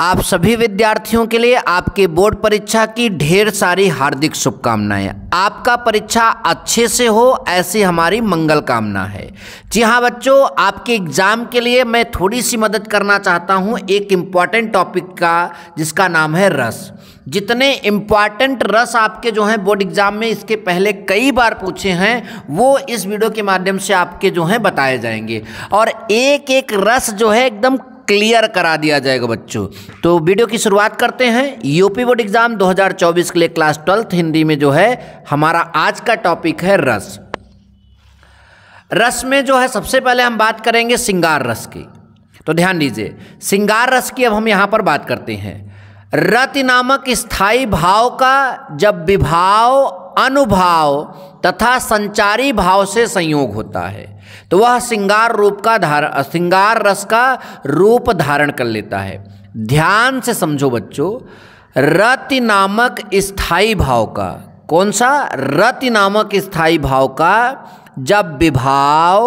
आप सभी विद्यार्थियों के लिए आपके बोर्ड परीक्षा की ढेर सारी हार्दिक शुभकामनाएं आपका परीक्षा अच्छे से हो ऐसी हमारी मंगल कामना है जी हाँ बच्चों आपके एग्ज़ाम के लिए मैं थोड़ी सी मदद करना चाहता हूँ एक इम्पॉर्टेंट टॉपिक का जिसका नाम है रस जितने इम्पॉर्टेंट रस आपके जो हैं बोर्ड एग्ज़ाम में इसके पहले कई बार पूछे हैं वो इस वीडियो के माध्यम से आपके जो हैं बताए जाएंगे और एक एक रस जो है एकदम क्लियर करा दिया जाएगा बच्चों तो वीडियो की शुरुआत करते हैं यूपी बोर्ड एग्ज़ाम 2024 के लिए क्लास ट्वेल्थ हिंदी में जो है हमारा आज का टॉपिक है रस रस में जो है सबसे पहले हम बात करेंगे सिंगार रस की तो ध्यान दीजिए सिंगार रस की अब हम यहां पर बात करते हैं रत नामक स्थायी भाव का जब विभाव अनुभाव तथा संचारी भाव से संयोग होता है तो वह श्रृंगार रूप का धार श्रृंगार रस का रूप धारण कर लेता है ध्यान से समझो बच्चों रति नामक स्थाई भाव का कौन सा रति नामक स्थाई भाव का जब विभाव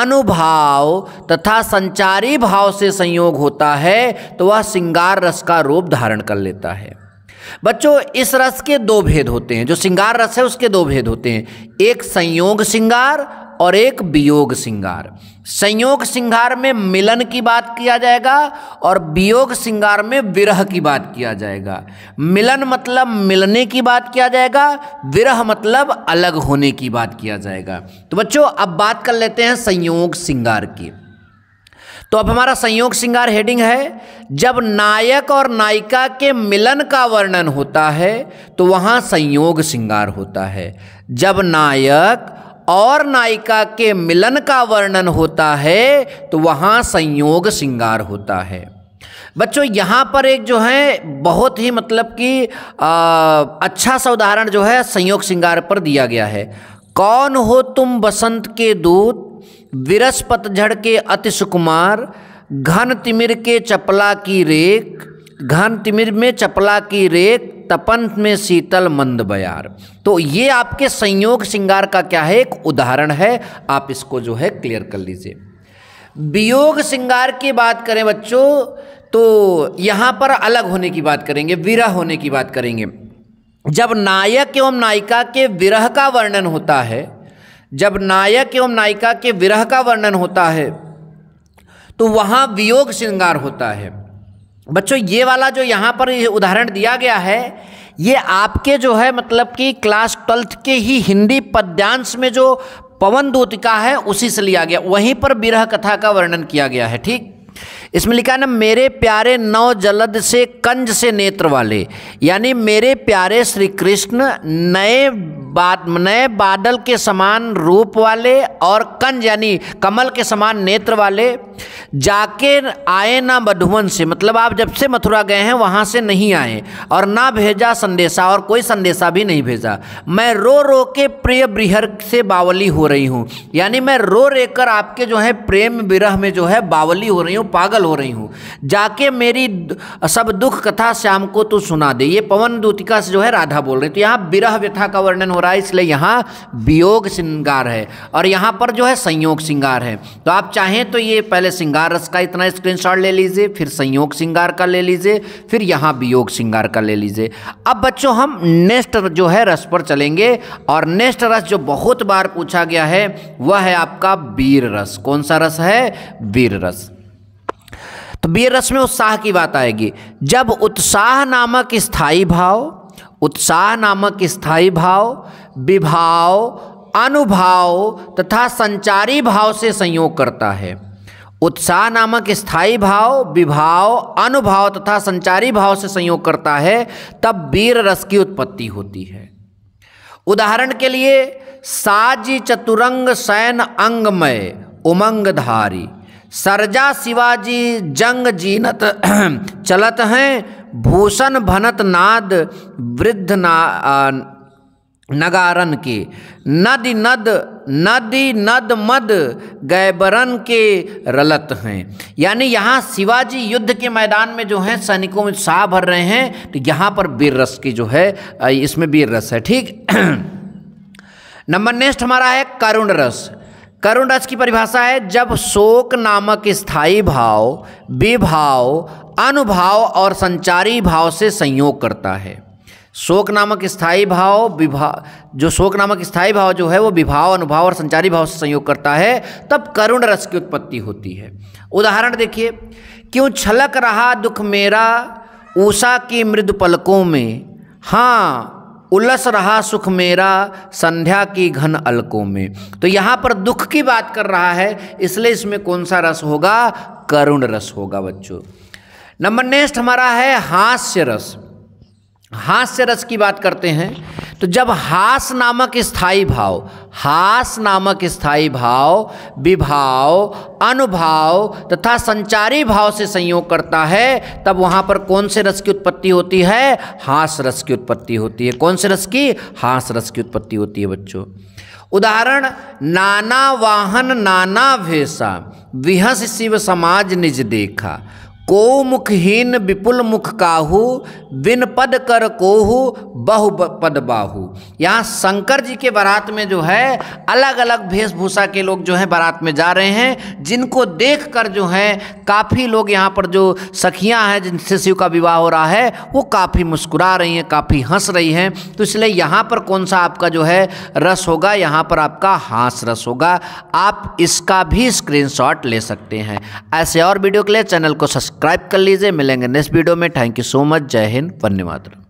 अनुभाव तथा संचारी भाव से संयोग होता है तो वह श्रृंगार रस का रूप धारण कर लेता है बच्चों इस रस के दो भेद होते हैं जो श्रृंगार रस है उसके दो भेद होते हैं एक संयोग श्रृंगार और एक वियोग श्रृंगार संयोग श्रृंगार में मिलन की बात किया जाएगा और वियोग श्रृंगार में विरह की बात किया जाएगा मिलन मतलब मिलने की बात किया जाएगा विरह मतलब अलग होने की बात किया जाएगा तो बच्चों अब बात कर लेते हैं संयोग श्रृंगार की तो अब हमारा संयोग श्रृंगार हेडिंग है जब नायक और नायिका के मिलन का वर्णन होता है तो वहां संयोग श्रृंगार होता है जब नायक और नायिका के मिलन का वर्णन होता है तो वहाँ संयोग श्रृंगार होता है बच्चों यहाँ पर एक जो है बहुत ही मतलब कि अच्छा सा उदाहरण जो है संयोग श्रृंगार पर दिया गया है कौन हो तुम बसंत के दूत विरस पतझड़ के अति सुकुमार घन तिमिर के चपला की रेख घन तिमिर में चपला की रेख तपन में शीतल मंद बयार तो ये आपके संयोग श्रृंगार का क्या है एक उदाहरण है आप इसको जो है क्लियर कर लीजिए वियोग श्रृंगार की बात करें बच्चों तो यहाँ पर अलग होने की बात करेंगे विरह होने की बात करेंगे जब नायक एवं नायिका के विरह का वर्णन होता है जब नायक एवं नायिका के विरह का वर्णन होता है तो वहाँ वियोग श्रृंगार होता है बच्चों ये वाला जो यहाँ पर उदाहरण दिया गया है ये आपके जो है मतलब कि क्लास ट्वेल्थ के ही हिंदी पद्यांश में जो पवन दूतिका है उसी से लिया गया वहीं पर विरह कथा का वर्णन किया गया है ठीक इसमें लिखा है ना मेरे प्यारे नौ जलद से कंज से नेत्र वाले यानी मेरे प्यारे श्री कृष्ण नए बाद नए बादल के समान रूप वाले और कंज यानी कमल के समान नेत्र वाले जाके आए ना मधुवन से मतलब आप जब से मथुरा गए हैं वहाँ से नहीं आए और ना भेजा संदेशा और कोई संदेशा भी नहीं भेजा मैं रो रो के प्रिय ब्रिहर से बावली हो रही हूँ यानी मैं रो रे कर आपके जो है प्रेम विरह में जो है बावली हो रही हूँ पागल हो रही हूँ जाके मेरी सब दुख कथा श्याम को तू सुना दे ये पवन दूतिका से जो है राधा बोल रही तो यहाँ विरह व्यथा का वर्णन हो रहा है इसलिए यहाँ वियोग श्रृंगार है और यहाँ पर जो है संयोग श्रृंगार है तो आप चाहें तो ये पहले श्रृंगार रस का इतना स्क्रीनशॉट ले लीजिए फिर संयोग श्रृंगार का ले लीजिए फिर यहाँ वियोग श्रृंगार का ले लीजिए अब बच्चों हम नेक्स्ट जो है रस पर चलेंगे और नेक्स्ट रस जो बहुत बार पूछा गया है वह है आपका वीर रस कौन सा रस है वीर रस तो वीर रस में उत्साह की बात आएगी जब उत्साह नामक स्थाई भाव उत्साह नामक स्थायी भाव विभाव अनुभाव तथा संचारी भाव से संयोग करता है उत्साह नामक स्थायी भाव विभाव अनुभाव तथा संचारी भाव से संयोग करता है तब वीर रस की उत्पत्ति होती है उदाहरण के लिए साजी चतुरंग सैन अंगमय उमंगधारी सरजा शिवाजी जंग जीनत चलत हैं भूषण भनत नाद वृद्ध ना नगारन के नद नद नदी नद मद गैबरन के रलत हैं यानी यहाँ शिवाजी युद्ध के मैदान में जो है सैनिकों में साह भर रहे हैं तो यहाँ पर वीर रस की जो है इसमें वीर रस है ठीक नंबर नेक्स्ट हमारा है करुण रस करुण रस की परिभाषा है जब शोक नामक स्थायी भाव विभाव अनुभाव और संचारी भाव से संयोग करता है शोक नामक स्थायी भाव विभाव जो शोक नामक स्थायी भाव जो है वो विभाव अनुभाव और संचारी भाव से संयोग करता है तब करुण रस की उत्पत्ति होती है उदाहरण देखिए क्यों छलक रहा दुख मेरा ऊषा की मृदु पलकों में हाँ उलस रहा सुख मेरा संध्या की घन अलकों में तो यहाँ पर दुख की बात कर रहा है इसलिए इसमें कौन सा रस होगा करुण रस होगा बच्चों नंबर नेक्स्ट हमारा है हास्य रस हास्य रस की बात करते हैं तो जब हास नामक स्थाई भाव हास नामक स्थाई भाव विभाव अनुभाव तथा संचारी भाव से संयोग करता है तब वहाँ पर कौन से रस की उत्पत्ति होती है हास रस की उत्पत्ति होती है कौन से रस की हास रस की उत्पत्ति होती है बच्चों उदाहरण नाना वाहन नाना भेषा विहस शिव समाज निज देखा को मुखहीन विपुल मुख काहू बिन पद कर कोहू बहु पद बाहू यहाँ शंकर जी के बारात में जो है अलग अलग वेशभूषा के लोग जो हैं बारात में जा रहे हैं जिनको देख कर जो हैं काफ़ी लोग यहाँ पर जो सखियाँ हैं जिनसे शिव का विवाह हो रहा है वो काफ़ी मुस्कुरा रही हैं काफ़ी हंस रही हैं तो इसलिए यहाँ पर कौन सा आपका जो है रस होगा यहाँ पर आपका हाँस रस होगा आप इसका भी स्क्रीन ले सकते हैं ऐसे और वीडियो के लिए चैनल को सब्सक्राइब सब्सक्राइब कर लीजिए मिलेंगे नेक्स्ट वीडियो में थैंक यू सो मच जय हिंद वन्य मातरम